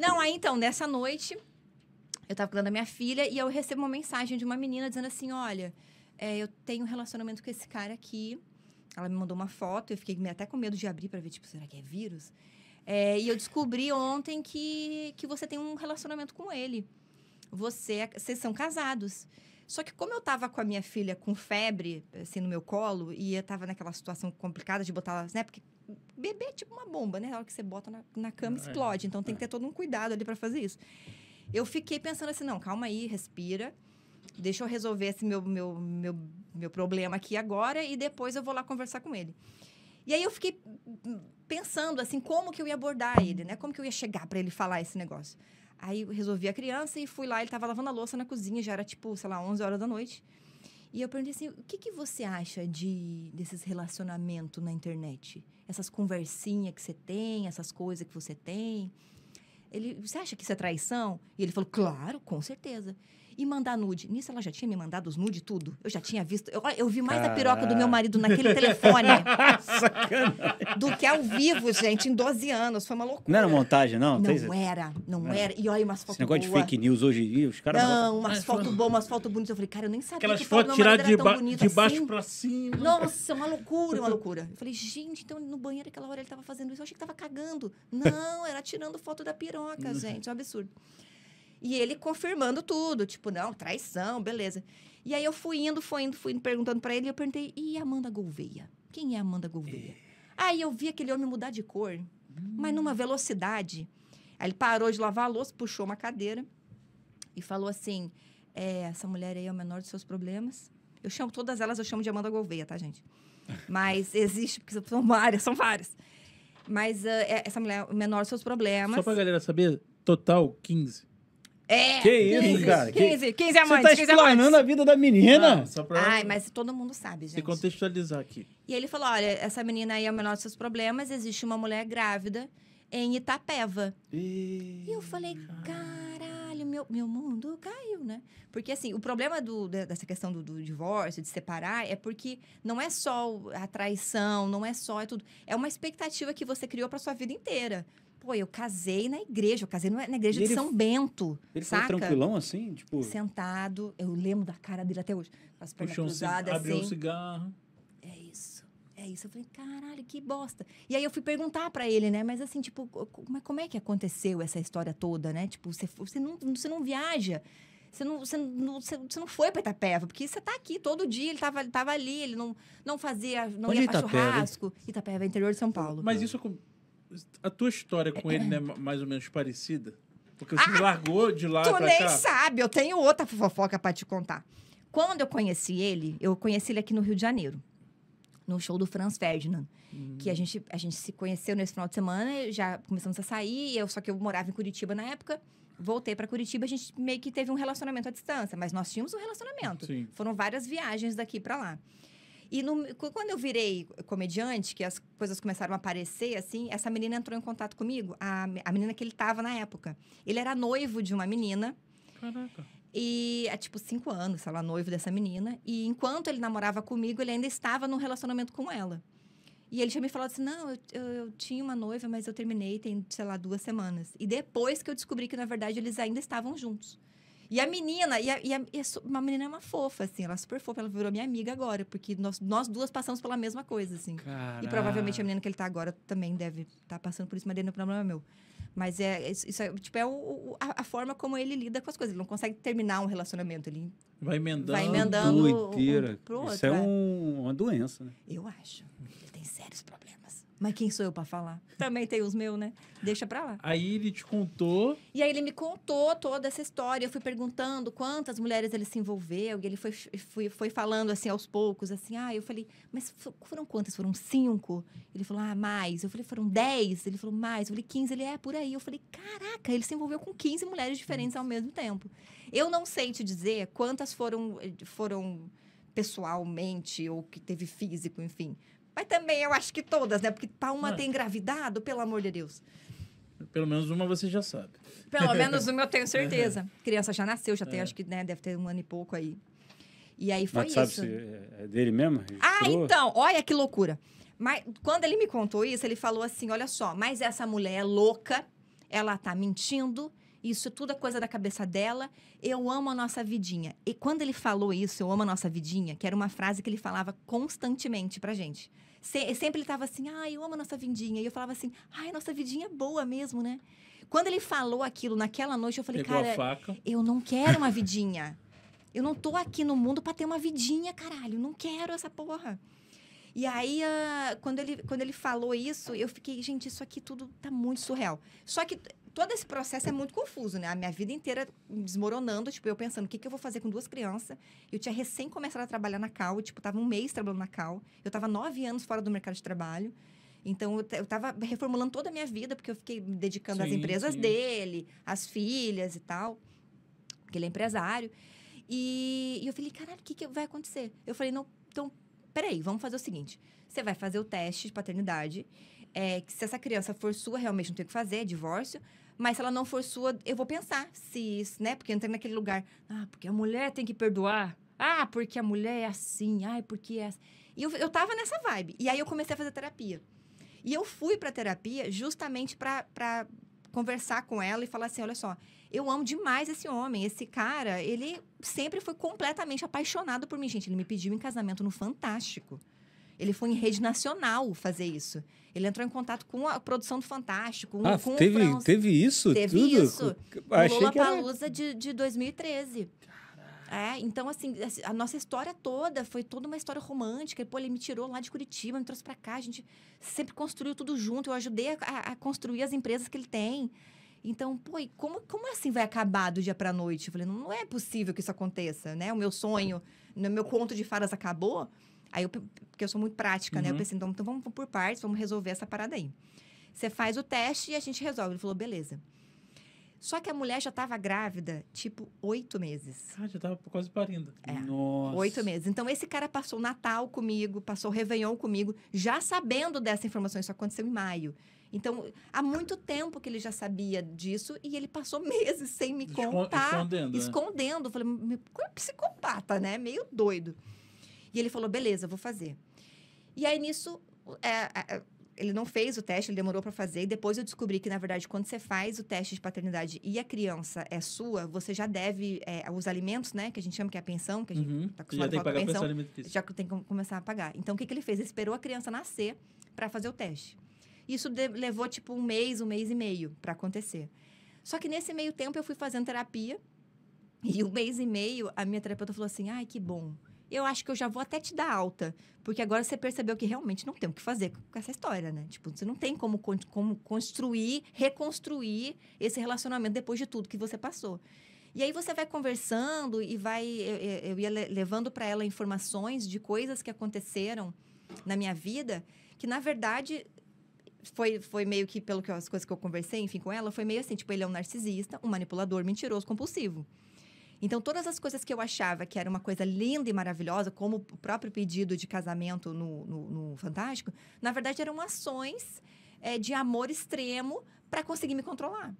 Não, aí então, nessa noite, eu tava cuidando da minha filha e eu recebo uma mensagem de uma menina dizendo assim: olha, é, eu tenho um relacionamento com esse cara aqui. Ela me mandou uma foto, eu fiquei até com medo de abrir para ver, tipo, será que é vírus? É, e eu descobri ontem que, que você tem um relacionamento com ele. Você, é, vocês são casados. Só que como eu tava com a minha filha com febre, assim, no meu colo, e eu tava naquela situação complicada de botar ela, né? Porque Bebê é tipo uma bomba, né? Na hora que você bota na, na cama, é. explode. Então tem que é. ter todo um cuidado ali para fazer isso. Eu fiquei pensando assim, não, calma aí, respira. Deixa eu resolver esse meu, meu, meu, meu problema aqui agora e depois eu vou lá conversar com ele. E aí eu fiquei pensando assim, como que eu ia abordar ele, né? Como que eu ia chegar para ele falar esse negócio? Aí eu resolvi a criança e fui lá, ele estava lavando a louça na cozinha, já era tipo, sei lá, 11 horas da noite. E eu perguntei assim: o que, que você acha de desses relacionamentos na internet? Essas conversinhas que você tem, essas coisas que você tem. Ele, você acha que isso é traição? E ele falou: claro, com certeza e mandar nude. Nisso ela já tinha me mandado os nude tudo. Eu já tinha visto. Eu, eu vi mais a piroca do meu marido naquele telefone do que ao vivo, gente, em 12 anos. Foi uma loucura. Não era montagem, não? Não era, não ah. era. E olha umas fotos Esse negócio boa. de fake news hoje em dia, os caras... Não, umas é, fotos boas, umas fotos bonitas. Eu falei, cara, eu nem sabia Aquelas fotos tiradas de, ba de baixo assim. pra cima. Nossa, uma loucura, uma loucura. Eu falei, gente, então no banheiro aquela hora ele tava fazendo isso. Eu achei que tava cagando. Não, era tirando foto da piroca, gente. É um absurdo. E ele confirmando tudo, tipo, não, traição, beleza. E aí eu fui indo, fui indo, fui indo, perguntando para ele, e eu perguntei, e Amanda Gouveia? Quem é Amanda Gouveia? É. Aí eu vi aquele homem mudar de cor, hum. mas numa velocidade. Aí ele parou de lavar a louça, puxou uma cadeira e falou assim: é, essa mulher aí é o menor dos seus problemas. Eu chamo todas elas, eu chamo de Amanda Gouveia, tá, gente? Mas existe, porque são várias, são várias. Mas uh, essa mulher é o menor dos seus problemas. Só pra galera saber, total 15. É. Que isso, 15, cara? 15, 15 amantes. Você tá 15 explanando amantes. a vida da menina. só pra... Ai, mas todo mundo sabe, gente. Se contextualizar aqui. E ele falou, olha, essa menina aí é o menor dos seus problemas, existe uma mulher grávida em Itapeva. E, e eu falei, cara meu, meu mundo caiu, né? Porque, assim, o problema do, dessa questão do, do divórcio, de separar, é porque não é só a traição, não é só é tudo. É uma expectativa que você criou para sua vida inteira. Pô, eu casei na igreja, eu casei na igreja ele, de São Bento. Ele saca? ficou tranquilão assim, tipo. Sentado, eu lembro da cara dele até hoje. as pernas cruzadas, um, assim. Abriu um cigarro é isso. Eu falei, caralho, que bosta. E aí eu fui perguntar para ele, né? Mas assim, tipo, como, como é que aconteceu essa história toda, né? Tipo, você, você, não, você não viaja. Você não, você, não, você não foi para Itapeva, porque você tá aqui todo dia, ele tava, ele tava ali, ele não, não fazia, não Onde ia Itapeva? churrasco. Itapeva, é interior de São Paulo. Mas isso, a tua história com ele, é mais ou menos parecida? Porque você ah, largou de lá tu pra nem sabe, eu tenho outra fofoca para te contar. Quando eu conheci ele, eu conheci ele aqui no Rio de Janeiro no show do Franz Ferdinand. Uhum. Que a hum. gente, a gente se conheceu nesse final de semana, já começamos a sair, eu, só que eu morava em Curitiba na época. Voltei para Curitiba, a gente meio que teve um relacionamento à distância, mas nós tínhamos um relacionamento. Sim. Foram várias viagens daqui para lá. E no, quando eu virei comediante, que as coisas começaram a aparecer, assim, essa menina entrou em contato comigo, a, a menina que ele tava na época. Ele era noivo de uma menina. Caraca. E há é, tipo cinco anos, sei lá, noivo dessa menina. E enquanto ele namorava comigo, ele ainda estava num relacionamento com ela. E ele já me falou assim: não, eu, eu, eu, tinha uma noiva, mas eu terminei, tem, sei lá, duas semanas. E depois que eu descobri que, na verdade, eles ainda estavam juntos. E a menina, e, a, e a, e a uma menina é uma fofa, assim, ela é super fofa, ela virou minha amiga agora, porque nós, nós duas passamos pela mesma coisa, assim. Caraca. E provavelmente a menina que ele tá agora também deve estar tá passando por isso, mas o não é problema meu. Mas é, é isso é, tipo, é o, o, a, forma como ele lida com as coisas. Ele não consegue terminar um relacionamento. Ele vai emendando, vai emendando Um, um pro outro. Isso é, é, um, uma doença, né? Eu acho. Ele tem sérios problemas. Mas quem sou eu para falar? Também tem os meus, né? Deixa pra lá. Aí ele te contou. E aí ele me contou toda essa história. Eu fui perguntando quantas mulheres ele se envolveu. E ele foi, foi, foi falando assim aos poucos, assim. Ah, eu falei, mas foram quantas? Foram cinco? Ele falou, ah, mais. Eu falei, foram dez? Ele falou, mais. Eu falei, quinze. Ele é por aí. Eu falei, caraca, ele se envolveu com 15 mulheres diferentes ao mesmo tempo. Eu não sei te dizer quantas foram. Eh, foram pessoalmente ou que teve físico, enfim. Mas também eu acho que todas, né? Porque para uma é. ter engravidado, pelo amor de Deus. Pelo menos uma você já sabe. Pelo menos uma eu tenho certeza. A é. criança já nasceu, já tem, é. acho que né, deve ter um ano e pouco aí. E aí foi Mas sabe isso. Se é dele mesmo? Ah, então, olha que loucura. Mas quando ele me contou isso, ele falou assim: olha só, mas essa mulher é louca, ela tá mentindo, isso tudo é coisa da cabeça dela. Eu amo a nossa vidinha. E quando ele falou isso, eu amo a nossa vidinha, que era uma frase que ele falava constantemente pra gente. Se, sempre ele tava assim, ai, ah, eu amo a nossa vidinha. E eu falava assim, ai, nossa vidinha é boa mesmo, né? Quando ele falou aquilo naquela noite, eu falei, Pegou cara, eu não quero uma vidinha. Eu não tô aqui no mundo para ter uma vidinha, caralho. Não quero essa porra. E aí, uh, quando, ele, quando ele falou isso, eu fiquei, gente, isso aqui tudo tá muito surreal. Só que todo esse processo é muito confuso, né? A minha vida inteira desmoronando, tipo, eu pensando, o que, que eu vou fazer com duas crianças? Eu tinha recém começado a trabalhar na Cal, tipo, tava um mês trabalhando na Cal. Eu tava nove anos fora do mercado de trabalho. Então, eu, eu tava reformulando toda a minha vida, porque eu fiquei me dedicando sim, às empresas sim. dele, às filhas e tal. Porque ele é empresário. E, e eu falei, caralho, o que, que vai acontecer? Eu falei, não, então, peraí, vamos fazer o seguinte. Você vai fazer o teste de paternidade é, que se essa criança for sua, realmente não tem o que fazer, é divórcio. Mas se ela não for sua, eu vou pensar se isso, né? Porque entra naquele lugar, ah, porque a mulher tem que perdoar. Ah, porque a mulher é assim. Ah, porque é assim. E eu, eu tava nessa vibe. E aí eu comecei a fazer terapia. E eu fui pra terapia justamente pra, pra conversar com ela e falar assim: olha só, eu amo demais esse homem. Esse cara, ele sempre foi completamente apaixonado por mim. Gente, ele me pediu em casamento no Fantástico. Ele foi em rede nacional fazer isso. Ele entrou em contato com a produção do Fantástico. ah, com teve, o teve isso? Teve tudo? isso. Achei Lula Palusa era... de, de 2013. É, então, assim, a nossa história toda foi toda uma história romântica. pô, ele me tirou lá de Curitiba, me trouxe para cá. A gente sempre construiu tudo junto. Eu ajudei a, a, construir as empresas que ele tem. Então, pô, e como, como assim vai acabar do dia para noite? Eu falei, não, não é possível que isso aconteça, né? O meu sonho, meu conto de fadas acabou. Aí eu, porque eu sou muito prática, uhum. né? Eu uhum. pensei, então, então vamos por partes, vamos resolver essa parada aí. Você faz o teste e a gente resolve. Ele falou, beleza. Só que a mulher já estava grávida, tipo, oito meses. Ah, já estava quase parindo. É, Nossa. Oito meses. Então, esse cara passou o Natal comigo, passou o Réveillon comigo, já sabendo dessa informação. Isso aconteceu em maio. Então, há muito tempo que ele já sabia disso e ele passou meses sem me contar. Escondendo. Né? Escondendo. Né? Falei, meu, psicopata, né? Meio doido. E ele falou: beleza, vou fazer. E aí nisso, é, é, é ele não fez o teste, ele demorou para fazer. E depois eu descobri que, na verdade, quando você faz o teste de paternidade e a criança é sua, você já deve é, os alimentos, né? Que a gente chama que é a pensão, que a gente uhum. tá acostumado já a pagar pensão, a já tem que começar a pagar. Então, o que, que ele fez? Ele esperou a criança nascer para fazer o teste. Isso levou, tipo, um mês, um mês e meio para acontecer. Só que nesse meio tempo eu fui fazendo terapia. E um mês e meio, a minha terapeuta falou assim: ai, que bom eu acho que eu já vou até te dar alta. Porque agora você percebeu que realmente não tem o que fazer com essa história, né? Tipo, você não tem como, como construir, reconstruir esse relacionamento depois de tudo que você passou. E aí você vai conversando e vai. Eu, eu ia levando para ela informações de coisas que aconteceram na minha vida que, na verdade, foi, foi meio que, pelo que as coisas que eu conversei, enfim, com ela, foi meio assim, tipo, ele é um narcisista, um manipulador, mentiroso, compulsivo. Então, todas as coisas que eu achava que era uma coisa linda e maravilhosa, como o próprio pedido de casamento no, no, no Fantástico, na verdade eram ações é, de amor extremo para conseguir me controlar.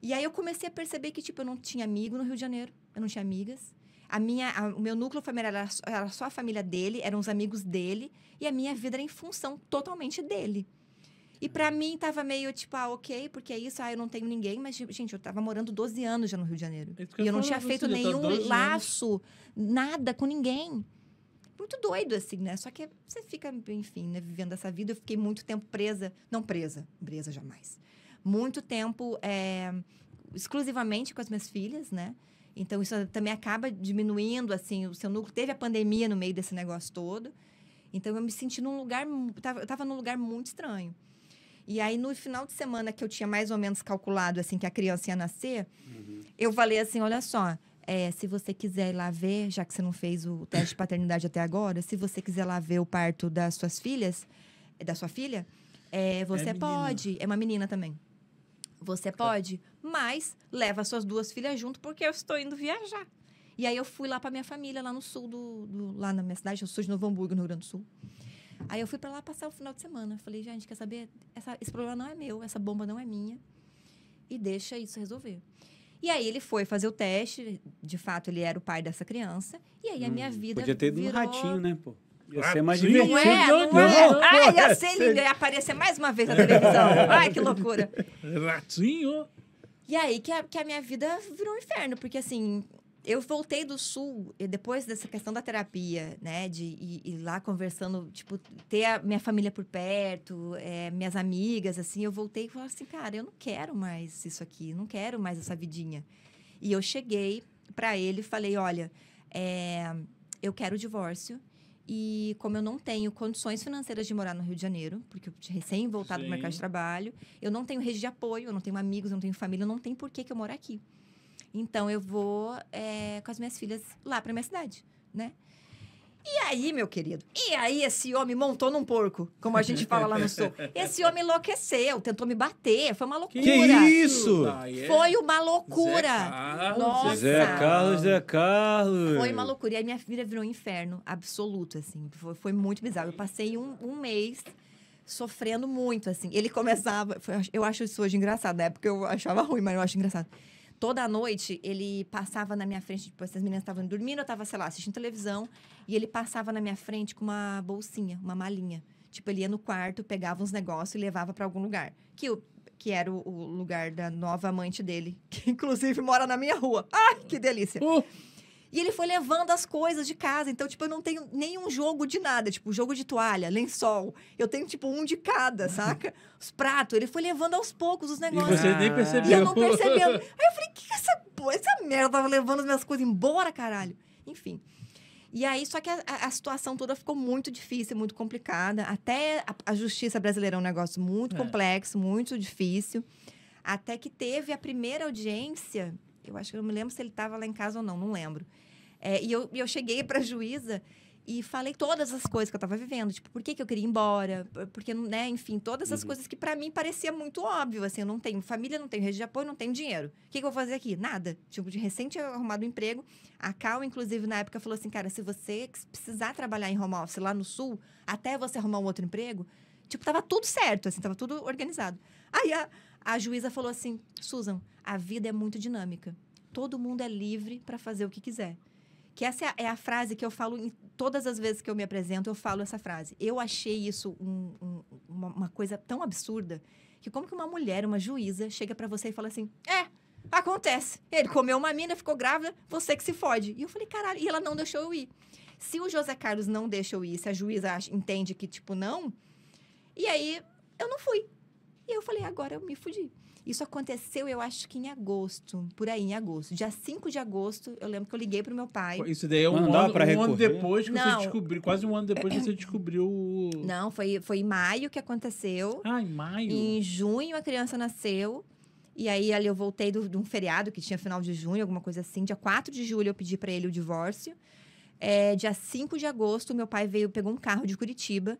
E aí eu comecei a perceber que, tipo, eu não tinha amigo no Rio de Janeiro, eu não tinha amigas. A minha, a, o meu núcleo familiar era, era só a família dele, eram os amigos dele, e a minha vida era em função totalmente dele. E para mim tava meio tipo, ah, ok, porque é isso, ah, eu não tenho ninguém, mas, tipo, gente, eu tava morando 12 anos já no Rio de Janeiro. É e eu não tinha feito você, tá nenhum laço, anos. nada com ninguém. Muito doido, assim, né? Só que você fica, enfim, né, vivendo essa vida. Eu fiquei muito tempo presa, não presa, presa jamais. Muito tempo é, exclusivamente com as minhas filhas, né? Então, isso também acaba diminuindo, assim, o seu núcleo. Teve a pandemia no meio desse negócio todo. Então, eu me senti num lugar... Tava, eu tava num lugar muito estranho. E aí, no final de semana que eu tinha mais ou menos calculado, assim, que a criança ia nascer, uhum. eu falei assim: olha só, é, se você quiser ir lá ver, já que você não fez o teste de paternidade até agora, se você quiser lá ver o parto das suas filhas, eh, da sua filha, é, você é pode. É uma menina também. Você tá. pode, mas leva suas duas filhas junto, porque eu estou indo viajar. E aí eu fui lá para minha família, lá no sul do, do, lá na minha cidade, eu sou de Novo Hamburgo, no Rio Grande do Sul. Aí eu fui para lá passar o final de semana. Falei, gente, quer saber? Essa, esse problema não é meu, essa bomba não é minha. E deixa isso resolver. E aí ele foi fazer o teste. De fato, ele era o pai dessa criança. E aí a minha hum, vida. Podia ter ido virou... no ratinho, né, pô? Ia ah, ser mais divertido. Não é, não, né? não é. Não, Ai, ia ser lindo. Ia aparecer mais uma vez na televisão. Ai, que loucura. Ratinho. E aí que a, que a minha vida virou um inferno. Porque, assim, eu voltei do sul depois dessa questão da terapia, né? De ir, ir lá conversando, tipo, ter a minha família por perto, é, minhas amigas, assim. Eu voltei e falei assim, cara, eu não quero mais isso aqui, não quero mais essa vidinha. E eu cheguei para ele e falei, olha, é, eu quero o divórcio. E como eu não tenho condições financeiras de morar no Rio de Janeiro, porque eu recém voltado do mercado de trabalho, eu não tenho rede de apoio, eu não tenho amigos, eu não tenho família, não tem por que, que eu morar aqui. Então eu vou é, com as minhas filhas lá para minha cidade, né? E aí, meu querido? E aí esse homem montou num porco, como a gente fala lá no sul. Esse homem enlouqueceu, tentou me bater, foi uma loucura. Que isso? É foi uma loucura. Zé Carlos, Nossa. Zé Carlos, Zé Carlos. Foi uma loucura. E aí minha vida virou um inferno absoluto, assim. Foi, foi muito bizarro. Eu passei um, um mês sofrendo muito, assim. Ele começava... Foi, eu acho isso hoje engraçado, né? Porque eu achava ruim, mas eu acho engraçado toda a noite ele passava na minha frente, depois tipo, as meninas estavam dormindo, eu estava sei lá, assistindo televisão, e ele passava na minha frente com uma bolsinha, uma malinha. Tipo, ele ia no quarto, pegava uns negócios e levava para algum lugar. Que o que era o, o, lugar da nova amante dele, que inclusive mora na minha rua. Ai, que delícia! Uh. E ele foi levando as coisas de casa. Então, tipo, eu não tenho nenhum jogo de nada. Tipo, jogo de toalha, lençol. Eu tenho, tipo, um de cada, saca? Os pratos. Ele foi levando aos poucos os negócios. E você nem percebeu. E eu não percebendo. Aí eu falei, que que essa, essa merda tava levando as minhas coisas embora, caralho? Enfim. E aí, só que a, a, situação toda ficou muito difícil, muito complicada. Até a, a justiça brasileira é um negócio muito é. complexo, muito difícil. Até que teve a primeira audiência eu acho que eu não me lembro se ele estava lá em casa ou não, não lembro. É, e eu, eu cheguei para a juíza e falei todas as coisas que eu estava vivendo, tipo, por que, que eu queria ir embora, porque, né, enfim, todas as uhum. coisas que para mim parecia muito óbvio, assim, eu não tenho família, não tenho rede de apoio, não tenho dinheiro. O que, que eu vou fazer aqui? Nada. Tipo, de recente arrumado um emprego, a Cal, inclusive, na época falou assim, cara, se você precisar trabalhar em home office lá no Sul, até você arrumar um outro emprego, tipo, tava tudo certo, assim, tava tudo organizado. Aí a a juíza falou assim: Susan, a vida é muito dinâmica. Todo mundo é livre para fazer o que quiser. Que essa é a, é a, frase que eu falo em todas as vezes que eu me apresento, eu falo essa frase. Eu achei isso um, um, uma, uma, coisa tão absurda que como que uma mulher, uma juíza, chega para você e fala assim: é, acontece. Ele comeu uma mina, ficou grávida, você que se fode. E eu falei, caralho, e ela não deixou eu ir. Se o José Carlos não deixa eu ir, se a juíza acha, entende que, tipo, não, e aí eu não fui. E eu falei, agora eu me fudi. Isso aconteceu, eu acho que em agosto, por aí, em agosto. Dia 5 de agosto, eu lembro que eu liguei pro meu pai. Isso daí é um, ano, um ano depois que não. você descobriu, quase um ano depois que você descobriu. Não, foi, foi em maio que aconteceu. Ah, em maio? em junho a criança nasceu. E aí ali eu voltei do, de um feriado que tinha final de junho, alguma coisa assim. Dia 4 de julho eu pedi para ele o divórcio. É, dia 5 de agosto, meu pai veio, pegou um carro de Curitiba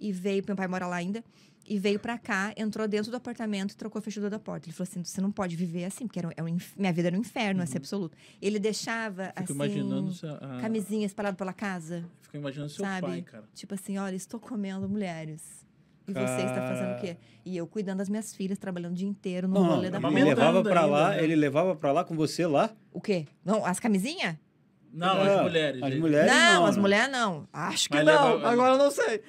e veio, meu pai mora lá ainda e veio para cá, entrou dentro do apartamento e trocou a fechadura da porta. Ele falou assim: você não pode viver assim, porque era, era um, é minha vida era um inferno, é uhum. assim, absoluto. Ele deixava, Fico assim, imaginando a... camisinha espalhada pela casa. Fico imaginando seu sabe? pai, cara. Tipo assim: olha, estou comendo mulheres. E você está fazendo o quê? E eu cuidando das minhas filhas, trabalhando o dia inteiro no não, rolê da Ele levava para lá, né? ele levava para lá com você lá? O quê? Não, as camisinhas? Não, não, as ah, mulheres. As mulheres não, não, as mulheres não. Acho que Mas não. Agora eu não sei.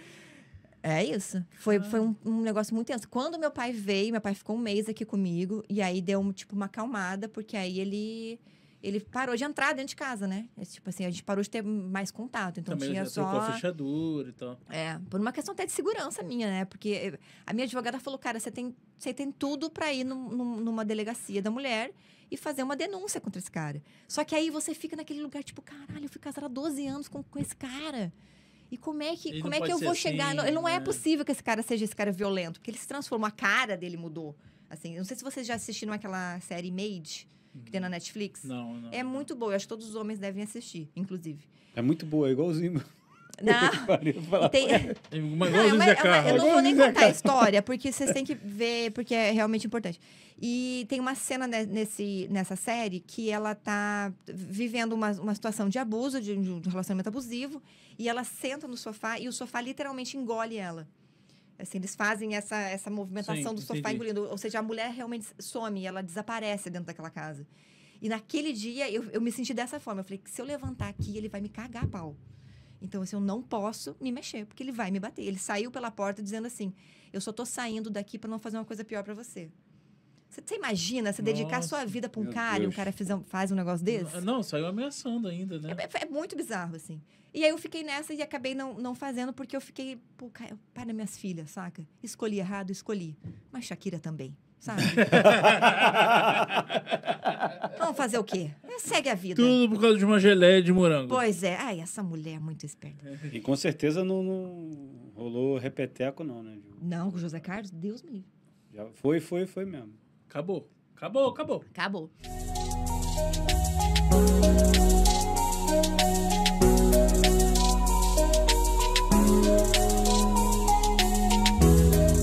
É isso. Foi, ah. foi um, um, negócio muito tenso. Quando meu pai veio, meu pai ficou um mês aqui comigo. E aí deu, tipo, uma acalmada, porque aí ele ele parou de entrar dentro de casa, né? É, tipo assim, a gente parou de ter mais contato. Então Também tinha já só. a fechadura e tal. É, por uma questão até de segurança minha, né? Porque eh, a minha advogada falou, cara, você tem, você tem tudo para ir numa delegacia da mulher e fazer uma denúncia contra esse cara. Só que aí você fica naquele lugar, tipo, caralho, eu fui casada há 12 anos com, com esse cara. E como é que, como é que eu vou chegar? Assim, não, não é né? possível que esse cara seja esse cara violento, porque ele se transformou, a cara dele mudou. Assim, não sei se vocês já assistiram aquela série Made que tem na hum. Netflix. Não, não. É não. muito boa. Eu acho que todos os homens devem assistir, inclusive. É muito boa, é igualzinho. Não. eu não vou nem contar a história, porque vocês têm que ver, porque é realmente importante. E tem uma cena nesse, nessa série que ela tá vivendo uma, uma situação de abuso, de, de um relacionamento abusivo, e ela senta no sofá e o sofá literalmente engole ela. Assim, eles fazem essa, essa movimentação Sim, do sofá entendi. engolindo. Ou seja, a mulher realmente some, ela desaparece dentro daquela casa. E naquele dia eu, eu me senti dessa forma. Eu falei, se eu levantar aqui, ele vai me cagar pau. Então, assim, eu não posso me mexer, porque ele vai me bater. Ele saiu pela porta dizendo assim: eu só tô saindo daqui para não fazer uma coisa pior para você. Você, imagina você dedicar Nossa, sua vida para um cara Deus. e um cara faz um, faz um negócio desse? Não, saiu ameaçando ainda, né? É, é, é, muito bizarro, assim. E aí eu fiquei nessa e acabei não, não fazendo porque eu fiquei, pô, pai das minhas filhas, saca? Escolhi errado, escolhi. Mas Shakira também, sabe? Vamos fazer o quê? segue a vida. Tudo por causa de uma geleia de morango. Pois é. Ai, essa mulher é muito esperta. E com certeza não, não rolou repeteco, não, né, Não, com o José Carlos, Deus me livre. Já foi, foi, foi mesmo. Acabou. Acabou, acabou. Acabou.